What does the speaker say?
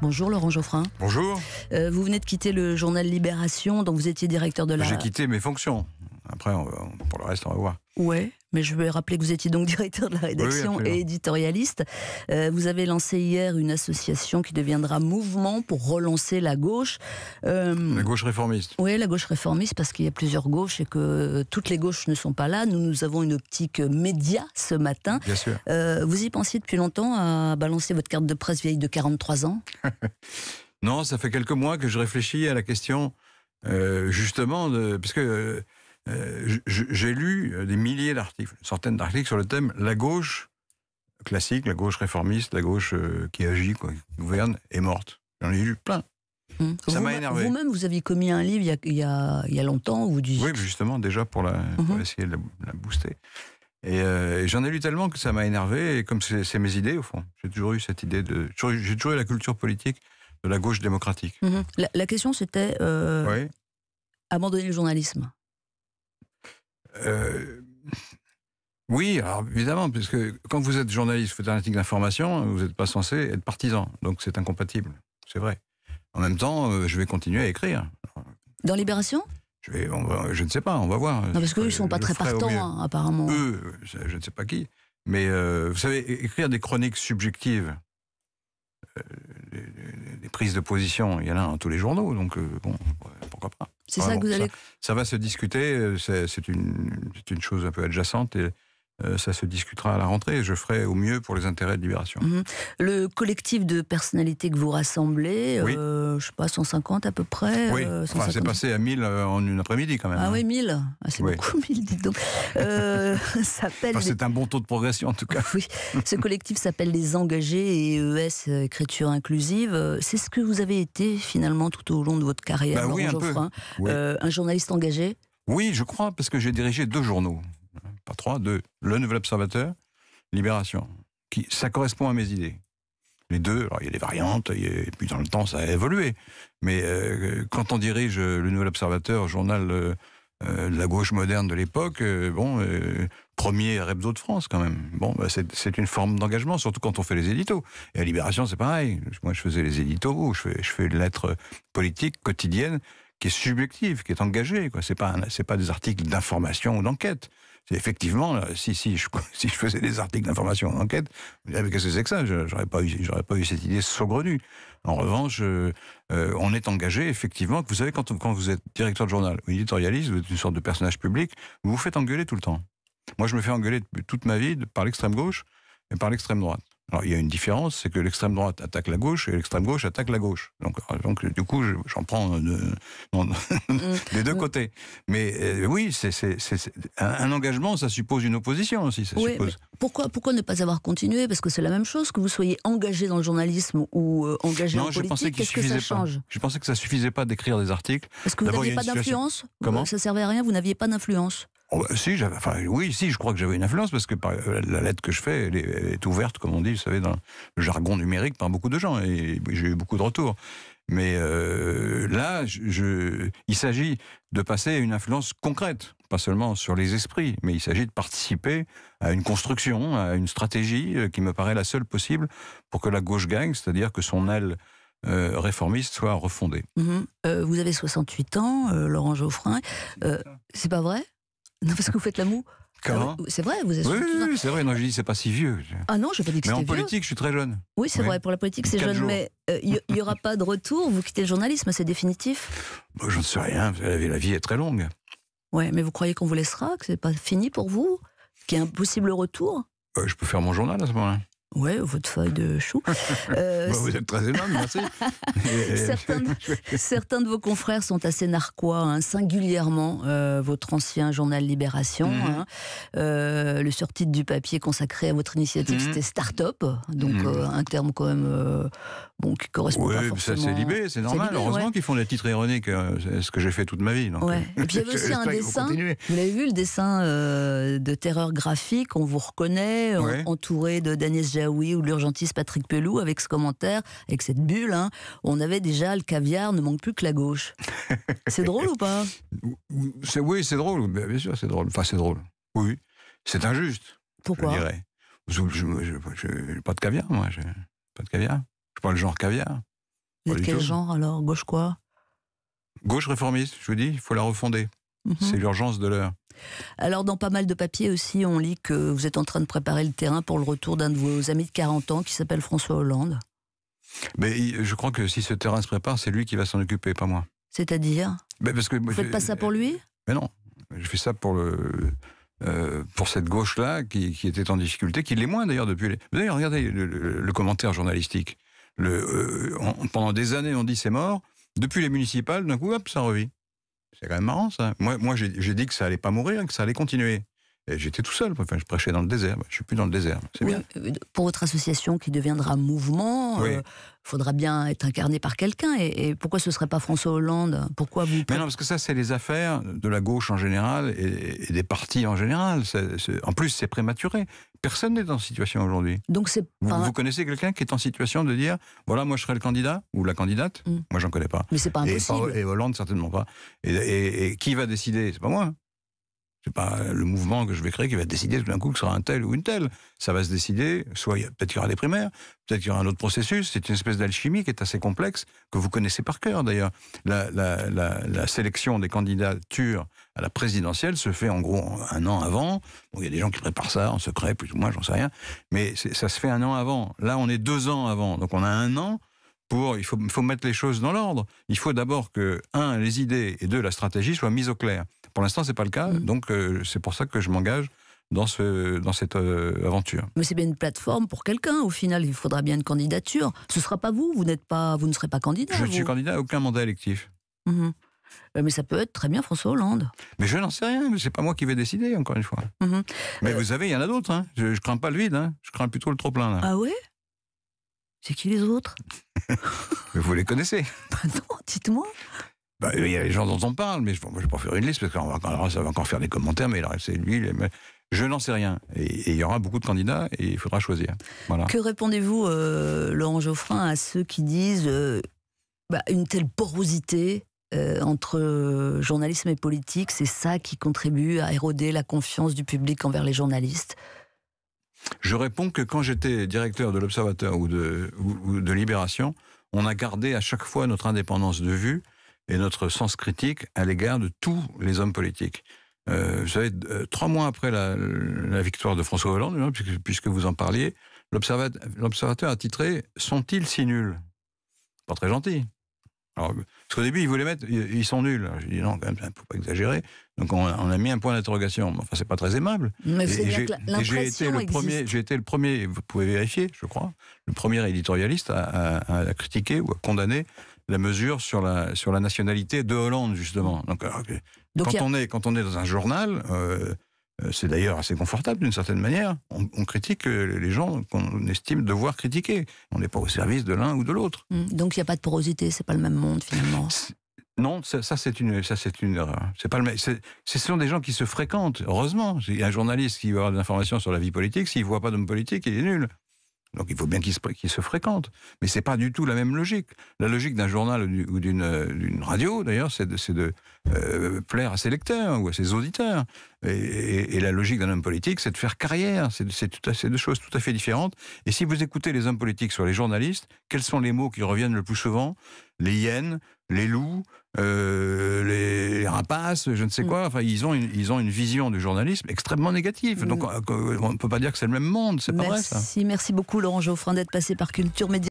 Bonjour Laurent Geoffrin. Bonjour. Euh, vous venez de quitter le journal Libération, dont vous étiez directeur de la. J'ai quitté mes fonctions. Après, pour le reste, on va voir. Ouais mais je vais rappeler que vous étiez donc directeur de la rédaction et éditorialiste. Euh, vous avez lancé hier une association qui deviendra Mouvement pour relancer la gauche. Euh, la gauche réformiste. Oui, la gauche réformiste, parce qu'il y a plusieurs gauches et que euh, toutes les gauches ne sont pas là. Nous, nous avons une optique média ce matin. Bien sûr. vous y pensiez depuis longtemps à balancer votre carte de presse vieille de 43 ans Non, ça fait quelques mois que je réfléchis à la question, justement, de, parce que euh, j'ai lu euh, des milliers d'articles, centaines d'articles sur le thème la gauche classique, la gauche réformiste, la gauche euh, qui agit, quoi, qui gouverne, est morte. J'en ai lu plein. Mmh. Ça m'a énervé. Vous-même, vous aviez commis un livre il y a, longtemps où vous disiez... Oui, justement, déjà pour, la, mmh. essayer de la, booster. Et, j'en ai lu tellement que ça m'a énervé, et comme c'est mes idées, au fond. J'ai toujours eu cette idée de. J'ai toujours eu la culture politique de la gauche démocratique. Mmh. la, question, c'était. oui. Abandonner le journalisme. Euh, oui, alors évidemment, puisque quand vous êtes journaliste, vous êtes d'information, vous n'êtes pas censé être partisan. Donc c'est incompatible, c'est vrai. En même temps, euh, je vais continuer à écrire. Dans Libération je, vais, je ne sais pas, on va voir. Non, parce qu'eux, ils ne sont pas très partants, hein, apparemment. Eux, euh, je ne sais pas qui. Mais vous savez, écrire des chroniques subjectives, des prises de position. Il y en a dans tous les journaux, donc euh, bon, pourquoi pas. C'est ça que Ça, va se discuter, euh, c'est une, une, chose un peu adjacente. Et, euh, ça se discutera à la rentrée. Je ferai au mieux pour les intérêts de Libération. Mhm. Le collectif de personnalités que vous rassemblez, je euh, ne je sais pas, 150 à peu près Oui, euh, c'est passé à 1000 en une après-midi quand même. Ah hein. oui, 1000 ah, C'est beaucoup 1000, dites donc. c'est un bon taux de progression en tout cas. oui, ce collectif s'appelle Les Engagés et ES, Écriture Inclusive. C'est ce que vous avez été finalement tout au long de votre carrière, bah Laurent Geoffrin, un journaliste engagé oui, je crois, parce que j'ai dirigé deux journaux. 3 trois, de Le Nouvel Observateur, Libération, qui ça correspond à mes idées. Les deux, alors il y a des variantes, et puis dans le temps ça a évolué. Mais euh, quand on dirige euh, Le Nouvel Observateur, journal euh, de la gauche moderne de l'époque, bon, premier hebdo de France quand même. Bon, bah, c'est une forme d'engagement, surtout quand on fait les éditos. Et à Libération, c'est pareil. Moi, je faisais les éditos, je fais, je fais une lettre politique quotidienne qui est subjective, qui est engagée. Ce C'est pas, pas des articles d'information ou d'enquête effectivement, euh, si, si, je, si je faisais des articles d'information en enquête, vous direz, mais qu'est-ce que c'est que ça J'aurais pas, eu, pas eu cette idée saugrenue. En revanche, euh, euh, on est engagé, effectivement, vous savez, quand, quand vous êtes directeur de journal ou éditorialiste, vous êtes une sorte de personnage public, vous vous faites engueuler tout le temps. Moi, je me fais engueuler toute ma vie par l'extrême gauche et par l'extrême droite. Alors, il y a une différence, c'est que l'extrême droite attaque la gauche et l'extrême gauche attaque la gauche. Donc, euh, donc du coup, j'en prends euh, les mm. des deux mm. côtés. Mais euh, oui, c'est un, engagement, ça suppose une opposition aussi. Pourquoi, pourquoi ne pas avoir continué Parce que c'est la même chose que vous soyez engagé dans le journalisme ou engagé dans en politique. Qu'est-ce que ça change Je pensais que ça suffisait pas d'écrire des articles. Parce que vous n'aviez pas d'influence. Comment Ça servait à rien. Vous n'aviez pas d'influence. Oh, bah, oui, si, je crois que j'avais une influence parce que euh, la lettre que je fais est, ouverte, comme on dit, vous savez, dans le jargon numérique par beaucoup de gens et j'ai eu beaucoup de retours. Mais euh, là, je, il s'agit de passer à une influence concrète, pas seulement sur les esprits, mais il s'agit de participer à une construction, à une stratégie euh, qui me paraît la seule possible pour que la gauche gagne, c'est-à-dire que son aile réformiste soit refondée. Mhm. vous avez 68 ans, Laurent Geoffrin. C'est pas vrai non, parce que vous faites l'amour. Ah c'est vrai, vous êtes. Oui, c'est vrai. Non, je dis, c'est pas si vieux. Ah non, je pas dit que Mais en politique, je suis très jeune. Oui, c'est vrai. Pour la politique, c'est jeune. Mais il euh, n'y aura pas de retour. Vous quittez le journalisme, c'est définitif bah, Je ne sais rien. La vie est très longue. Ouais, mais vous croyez qu'on vous laissera Que c'est pas fini pour vous Qu'il y a un possible retour euh, Je peux faire mon journal à ce moment-là. Oui, votre feuille de chou. Euh, bah, vous êtes très aimable, merci. certains, de, vos confrères sont assez narquois, hein, singulièrement euh, votre ancien journal Libération. Mhm. Hein. Euh, le surtitre du papier consacré à votre initiative, mhm. c'était Start-up, donc mhm. un terme quand même bon, qui correspond pas forcément... ça c'est libé, c'est normal. Heureusement qu'ils font des titres ironiques, hein. c'est ce que j'ai fait toute ma vie. Et puis il y avait aussi un dessin, vous l'avez vu, le dessin de terreur graphique, on vous reconnaît, entouré de Daniel oui ou l'urgentiste Patrick Pelou avec ce commentaire, avec cette bulle, hein, on avait déjà le caviar, ne manque plus que la gauche. c'est drôle ou pas Oui, c'est drôle, bien sûr, c'est drôle. Enfin, c'est drôle. Oui, c'est injuste. Pourquoi Je n'ai pas de caviar, moi. Pas de caviar. Je parle genre caviar. De quel genre alors Gauche quoi Gauche réformiste, je vous dis, il faut la refonder. C'est mhm. l'urgence de l'heure. Alors, dans pas mal de papiers aussi, on lit que vous êtes en train de préparer le terrain pour le retour d'un de vos amis de 40 ans qui s'appelle François Hollande. Mais je crois que si ce terrain se prépare, c'est lui qui va s'en occuper, pas moi. C'est-à-dire parce que Vous ne faites pas ça pour lui Mais non. Je fais ça pour le. Euh, pour cette gauche-là qui, était en difficulté, qui l'est moins d'ailleurs depuis. Les... D'ailleurs, regardez le, commentaire journalistique. Euh, pendant des années, on dit c'est mort. Depuis les municipales, d'un coup, hop, ça revit. C'est quand même marrant ça. Moi, moi j'ai dit que ça allait pas mourir, que ça allait continuer j'étais tout seul. Enfin, je prêchais dans le désert. Bah, je suis plus dans le désert. C'est bien. Euh, pour votre association qui deviendra mouvement, euh, il faudra bien être incarné par quelqu'un. Et, pourquoi ce serait pas François Hollande Pourquoi vous Mais non, parce que ça, c'est les affaires de la gauche en général et, des partis en général. en plus, c'est prématuré. Personne n'est en situation aujourd'hui. Donc c'est vous, connaissez quelqu'un qui est en situation de dire voilà, moi je serai le candidat ou la candidate Moi, mm. Moi, j'en connais pas. Mais c'est pas impossible. Et, Hollande certainement pas. Et, qui va décider C'est pas moi. Hein n'est pas le mouvement que je vais créer qui va décider tout d'un coup que ce sera un tel ou une telle. Ça va se décider, soit peut-être qu'il y aura des primaires, peut-être qu'il y aura un autre processus. C'est une espèce d'alchimie qui est assez complexe, que vous connaissez par cœur d'ailleurs. La, sélection des candidatures à la présidentielle se fait en gros un an avant. il y a des gens qui préparent ça en secret, plus ou moins, j'en sais rien. Mais ça se fait un an avant. Là, on est deux ans avant. Donc on a un an pour, il faut, faut, mettre les choses dans l'ordre. Il faut d'abord que, un, les idées et deux, la stratégie soient mises au clair. Pour l'instant, c'est pas le cas. Mm. Donc, euh, c'est pour ça que je m'engage dans, ce, dans cette euh, aventure. Mais c'est bien une plateforme pour quelqu'un. Au final, il faudra bien une candidature. Ce ne sera pas vous. Vous n'êtes pas, vous ne serez pas candidat. Je ne suis candidat à aucun mandat électif. Mhm. Euh, mais ça peut être très bien François Hollande. Mais je n'en sais rien, mais c'est pas moi qui vais décider, encore une fois. Mhm. Mais vous savez, il y en a d'autres. Hein. Je, ne crains pas le vide, hein. je crains plutôt le trop-plein. Ah ouais C'est qui les autres Vous les connaissez Non, dites-moi. Bah, il y a les gens dont on parle, mais je ne vais pas faire une liste parce qu'on va, encore, ça va encore faire des commentaires, mais c'est lui. je n'en sais rien. Et, il y aura beaucoup de candidats et il faudra choisir. Que répondez-vous, euh, Laurent Geoffrin, à ceux qui disent euh, bah, une telle porosité euh, entre journalisme et politique, c'est ça qui contribue à éroder la confiance du public envers les journalistes Je réponds que quand j'étais directeur de l'Observateur ou de, ou de Libération, on a gardé à chaque fois notre indépendance de vue et notre sens critique à l'égard de tous les hommes politiques. Euh, vous savez, euh, trois mois après la, victoire de François Hollande, hein, puisque, vous en parliez, l'observateur a titré Sont-ils si nuls Pas très gentil. Alors, parce qu'au début, ils voulaient mettre, ils sont nuls. J'ai dit « non, quand même, faut pas exagérer. Donc, on, a mis un point d'interrogation. Enfin, c'est pas très aimable. Mais j'ai été le premier, j'ai été le premier, vous pouvez vérifier, je crois, le premier éditorialiste à critiquer ou à condamner la mesure sur la, sur la nationalité de Hollande, justement. Mm. Euh, Donc, quand, on est, quand on est dans un journal, euh, euh, c'est d'ailleurs assez confortable d'une certaine manière, on, critique les gens qu'on estime devoir critiquer. On n'est pas au service de l'un ou de l'autre. Mm. Donc il n'y a pas de porosité, c'est pas le même monde finalement. Non, ça, c'est une, ça c'est une erreur. C'est pas le ce sont des gens qui se fréquentent. Heureusement, un journaliste qui veut avoir des informations sur la vie politique, s'il voit pas d'homme politique, il est nul. Donc il faut bien qu'ils se, fréquentent. Mais c'est pas du tout la même logique. La logique d'un journal ou euh, d'une radio, d'ailleurs, c'est de, euh, plaire à ses lecteurs ou à ses auditeurs. Et, et la logique d'un homme politique, c'est de faire carrière. C'est deux choses tout à fait différentes. Et si vous écoutez les hommes politiques sur les journalistes, quels sont les mots qui reviennent le plus souvent Les hyènes, les loups, euh, les, rapaces, je ne sais mm. quoi. Enfin, ils ont une, ils ont une vision du journalisme extrêmement négative. Donc, mm. euh, on ne peut pas dire que c'est le même monde. C'est pas vrai, ça. Merci beaucoup, Laurent Geoffrin, d'être passé par Culture Média.